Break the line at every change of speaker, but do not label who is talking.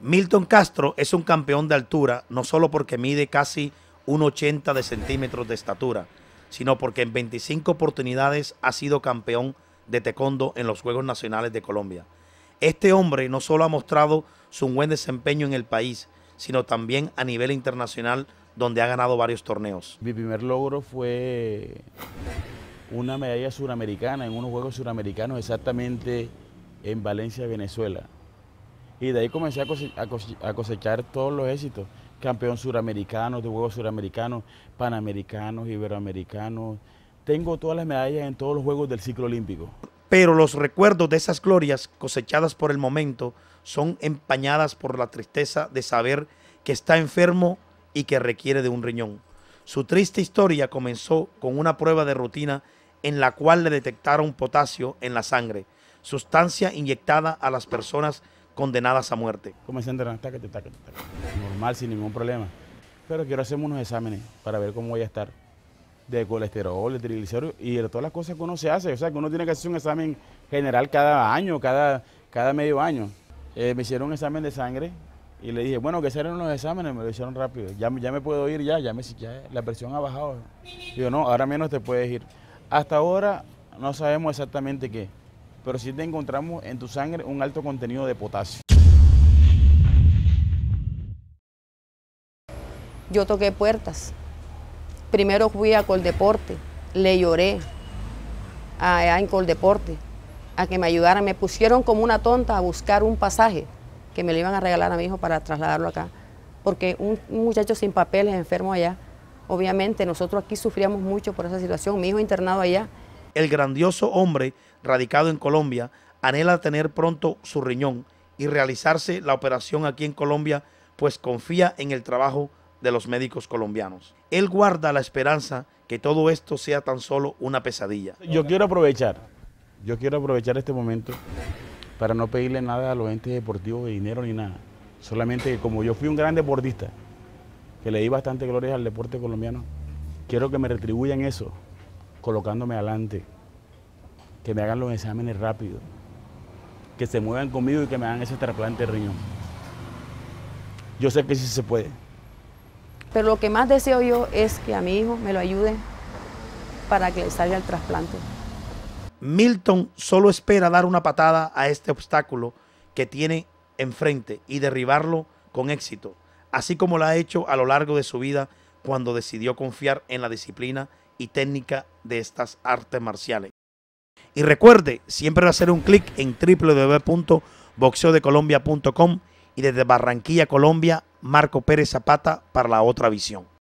Milton Castro es un campeón de altura, no solo porque mide casi un 80 de centímetros de estatura, sino porque en 25 oportunidades ha sido campeón de taekwondo en los Juegos Nacionales de Colombia. Este hombre no solo ha mostrado su buen desempeño en el país, sino también a nivel internacional, donde ha ganado varios torneos. Mi primer logro fue una medalla suramericana en
unos Juegos Suramericanos, exactamente en Valencia, Venezuela. Y de ahí comencé a, cosechar todos los éxitos. Campeón suramericano, de Juegos Suramericanos, Panamericanos, Iberoamericanos. Tengo todas las medallas en todos los Juegos del Ciclo Olímpico.
Pero los recuerdos de esas glorias cosechadas por el momento son empañadas por la tristeza de saber que está enfermo y que requiere de un riñón. Su triste historia comenzó con una prueba de rutina en la cual le detectaron potasio en la sangre, sustancia inyectada a las personas condenadas a muerte. Comencé a taca, te taca, normal, sin ningún problema. Pero quiero hacerme unos exámenes
para ver cómo voy a estar de colesterol, de triglicéridos y de todas las cosas que uno se hace. O sea, que uno tiene que hacer un examen general cada año, cada, cada medio año. Eh, me hicieron un examen de sangre y le dije, bueno, que se unos los exámenes, me lo hicieron rápido. Ya, ya me puedo ir, ya, ya, me, ya la presión ha bajado. Digo, no, ahora menos te puedes ir. Hasta ahora no sabemos exactamente qué pero si te encontramos en tu sangre un alto contenido de potasio.
Yo toqué puertas. Primero fui a Coldeporte, le lloré a, en Coldeporte a que me ayudaran. Me pusieron como una tonta a buscar un pasaje que me lo iban a regalar a mi hijo para trasladarlo acá. Porque un, un muchacho sin papeles, enfermo allá, obviamente nosotros aquí sufríamos mucho por esa situación. Mi hijo internado allá
el grandioso hombre, radicado en Colombia, anhela tener pronto su riñón y realizarse la operación aquí en Colombia, pues confía en el trabajo de los médicos colombianos. Él guarda la esperanza que todo esto sea tan solo una pesadilla. Yo quiero aprovechar,
yo quiero aprovechar este momento para no pedirle nada a los entes deportivos de dinero ni nada. Solamente que como yo fui un gran deportista, que le di bastante gloria al deporte colombiano, quiero que me retribuyan eso colocándome adelante, que me hagan los exámenes rápido, que se muevan conmigo y que me hagan ese trasplante de riñón. Yo sé que sí se puede.
Pero lo que más deseo yo es que a mi hijo me lo ayude para que salga el trasplante.
Milton solo espera dar una patada a este obstáculo que tiene enfrente y derribarlo con éxito, así como lo ha hecho a lo largo de su vida cuando decidió confiar en la disciplina y técnica de estas artes marciales. Y recuerde siempre va a hacer un clic en www.boxeodecolombia.com y desde Barranquilla, Colombia, Marco Pérez Zapata para la otra visión.